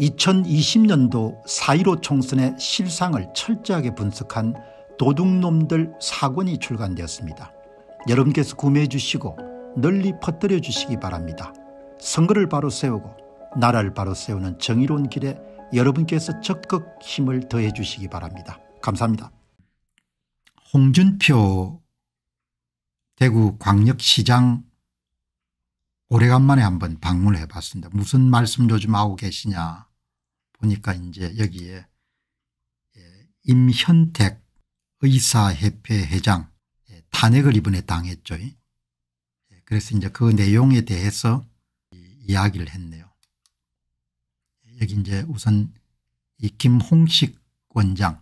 2020년도 4.15 총선의 실상을 철저하게 분석한 도둑놈들 사권이 출간되었습니다. 여러분께서 구매해 주시고 널리 퍼뜨려 주시기 바랍니다. 선거를 바로 세우고 나라를 바로 세우는 정의로운 길에 여러분께서 적극 힘을 더해 주시기 바랍니다. 감사합니다. 홍준표 대구 광역시장 오래간만에 한번 방문을 해봤습니다. 무슨 말씀 요즘 하고 계시냐 보니까 이제 여기에 예, 임현택 의사협회 회장 예, 탄핵을 이번에 당했죠. 예, 그래서 이제 그 내용에 대해서 이야기를 했네요. 여기 이제 우선 이 김홍식 원장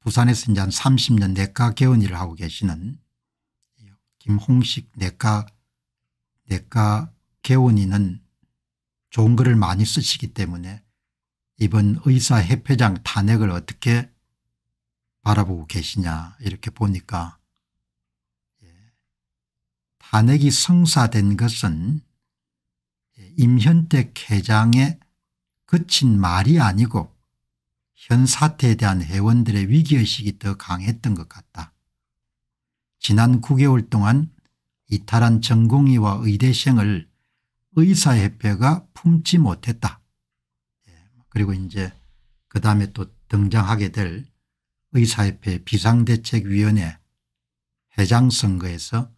부산에서 이제 한 30년 내과 개원일을 하고 계시는 김홍식 내과 내과 개원인은 좋은 글을 많이 쓰시기 때문에 이번 의사협회장 탄핵을 어떻게 바라보고 계시냐 이렇게 보니까 예, 탄핵이 성사된 것은 예, 임현택 회장의 거친 말이 아니고 현 사태에 대한 회원들의 위기의식이 더 강했던 것 같다. 지난 9개월 동안 이탈한 전공의와 의대생을 의사협회가 품지 못했다. 그리고 이제 그 다음에 또 등장하게 될 의사협회 비상대책위원회 회장 선거에서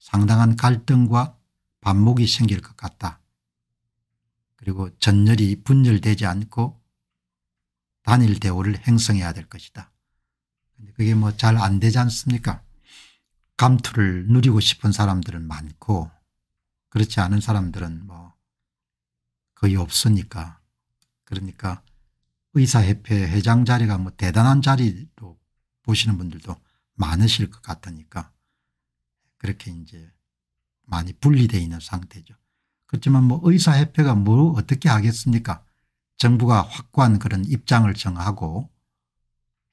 상당한 갈등과 반목이 생길 것 같다. 그리고 전열이 분열되지 않고 단일 대우를 행성해야 될 것이다. 근데 그게 뭐 잘 안 되지 않습니까 감투를 누리고 싶은 사람들은 많고 그렇지 않은 사람들은 뭐 거의 없으니까 그러니까 의사협회 회장 자리가 뭐 대단한 자리로 보시는 분들도 많으실 것 같으니까 그렇게 이제 많이 분리되어 있는 상태죠. 그렇지만 뭐 의사협회가 뭐 어떻게 하겠습니까? 정부가 확고한 그런 입장을 정하고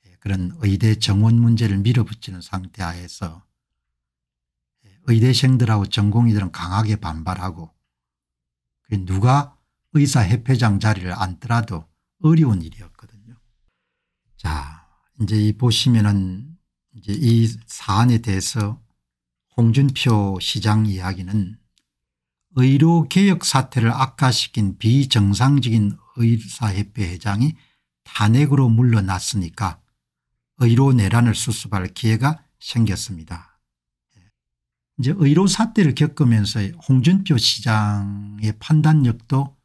예, 그런 의대 정원 문제를 밀어붙이는 상태 하에서 예, 의대생들하고 전공의들은 강하게 반발하고 누가 의사협회장 자리를 앉더라도 어려운 일이었거든요. 자, 이제 이 보시면은 이제 이 사안에 대해서 홍준표 시장 이야기는 의료개혁 사태를 악화시킨 비정상적인 의사협회 회장이 탄핵으로 물러났으니까 의료 내란을 수습할 기회가 생겼습니다. 이제 의료 사태를 겪으면서 홍준표 시장의 판단력도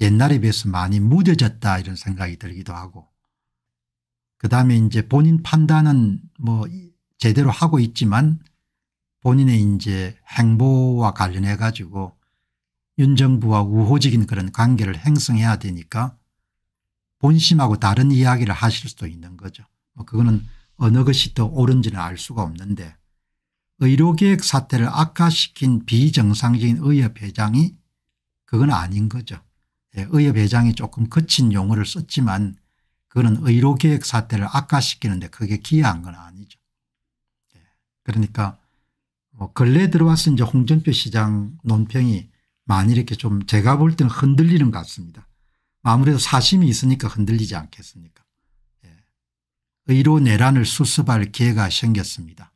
옛날에 비해서 많이 무뎌졌다 이런 생각이 들기도 하고 그다음에 이제 본인 판단은 뭐 제대로 하고 있지만 본인의 이제 행보와 관련해 가지고 윤 정부와 우호적인 그런 관계를 행성해야 되니까 본심하고 다른 이야기를 하실 수도 있는 거죠. 뭐 그거는 어느 것이 더 옳은지는 알 수가 없는데 의료계획 사태를 악화시킨 비정상적인 의협회장이 그건 아닌 거죠. 예, 의협 회장이 조금 거친 용어를 썼지만 그거는 의료계획 사태를 악화시키는데 크게 기여한 건 아니죠. 예, 그러니까 뭐 근래 들어와서 이제 홍준표 시장 논평이 많이 이렇게 좀 제가 볼 때는 흔들리는 것 같습니다. 아무래도 사심이 있으니까 흔들리지 않겠습니까. 예, 의료 내란을 수습할 기회가 생겼습니다.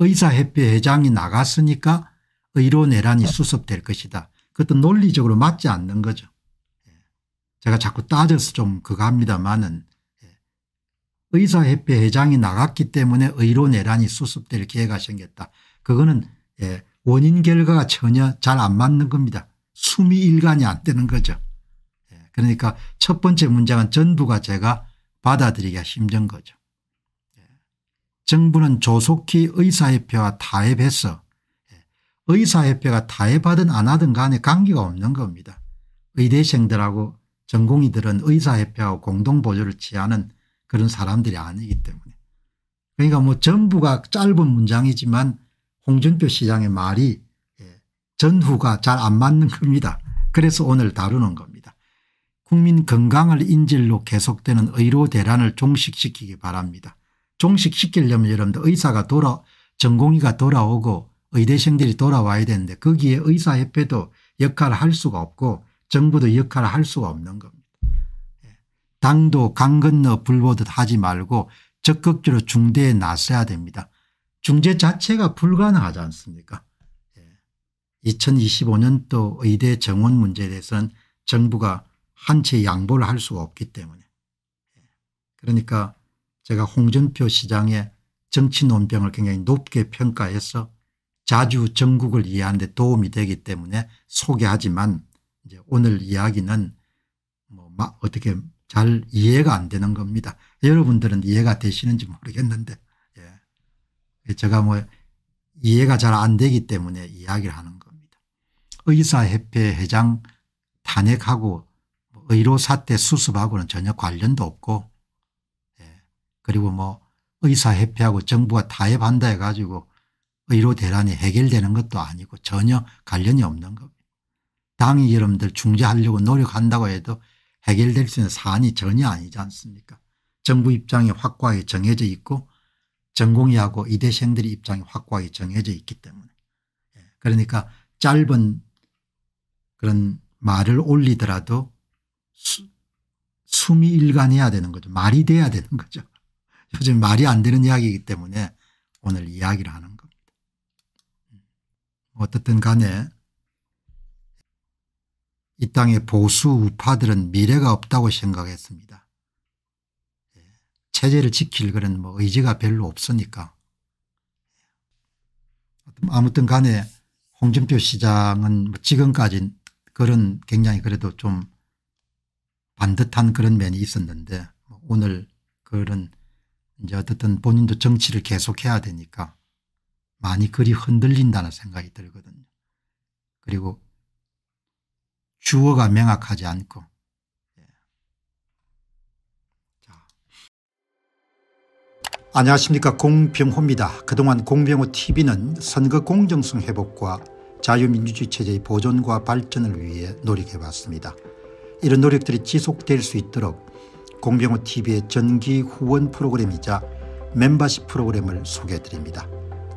의사협회 회장이 나갔으니까 의료 내란이 수습될 것이다. 그것도 논리적으로 맞지 않는 거죠. 예. 제가 자꾸 따져서 좀 그거 합니다만은 예. 의사협회 회장이 나갔기 때문에 의료 내란이 수습될 기회가 생겼다. 그거는 예, 원인 결과가 전혀 잘 안 맞는 겁니다. 숨이 일관이 안 되는 거죠. 그러니까 첫 번째 문장은 전부가 제가 받아들이기가 힘든 거죠. 정부는 조속히 의사협회와 타협해서 의사협회가 타협하든안 하든 간에 관계가 없는 겁니다. 의대생들하고 전공의들은 의사협회하고 공동보조를 취하는 그런 사람들이 아니기 때문에. 그러니까 뭐 전부가 짧은 문장이지만 홍준표 시장의 말이 예, 전후가 잘 안 맞는 겁니다. 그래서 오늘 다루는 겁니다. 국민 건강을 인질로 계속되는 의료 대란을 종식시키기 바랍니다. 종식시키려면 여러분들 의사가 돌아 전공의가 돌아오고 의대생들이 돌아와야 되는데 거기에 의사협회도 역할을 할 수가 없고 정부도 역할을 할 수가 없는 겁니다. 예. 당도 강 건너 불보듯 하지 말고 적극적으로 중대에 나서야 됩니다. 중재 자체가 불가능하지 않습니까 2025년도 예. 의대 정원 문제에 대해서는 정부가 한 채 양보를 할 수가 없기 때문에 예. 그러니까 제가 홍준표 시장의 정치 논평을 굉장히 높게 평가해서 자주 전국을 이해하는 데 도움이 되기 때문에 소개하지만 이제 오늘 이야기는 뭐 어떻게 잘 이해가 안 되는 겁니다. 여러분들은 이해가 되시는지 모르겠는데 예. 제가 뭐 이해가 잘 안 되기 때문에 이야기를 하는 겁니다. 의사협회 회장 탄핵하고 뭐 의료사태 수습하고는 전혀 관련도 없고 예. 그리고 뭐 의사협회하고 정부가 타협한다 해가지고 의료 뭐 대란이 해결되는 것도 아니고 전혀 관련이 없는 겁니다. 당이 여러분들 중재하려고 노력한다고 해도 해결될 수 있는 사안이 전혀 아니지 않습니까 정부 입장이 확고하게 정해져 있고 전공의하고 이대생들의 입장이 확고하게 정해져 있기 때문에 예, 그러니까 짧은 그런 말을 올리더라도 수, 숨이 일관해야 되는 거죠. 말이 돼야 되는 거죠. 요즘 말이 안 되는 이야기이기 때문에 오늘 이야기를 하는 거 어떻든 간에 이 땅의 보수 우파들은 미래가 없다고 생각했습니다. 예, 체제를 지킬 그런 뭐 의지가 별로 없으니까. 아무튼 간에 홍준표 시장은 뭐 지금까지 그런 굉장히 그래도 좀 반듯한 그런 면이 있었는데 뭐 오늘 그런 이제 어쨌든 본인도 정치를 계속해야 되니까 많이 그리 흔들린다는 생각이 들거든요. 그리고 주어가 명확하지 않고 예. 안녕하십니까 공병호입니다. 그동안 공병호TV는 선거 공정성 회복과 자유민주주의 체제의 보존과 발전을 위해 노력해왔습니다. 이런 노력들이 지속될 수 있도록 공병호TV의 전기 후원 프로그램이자 멤버십 프로그램을 소개해드립니다.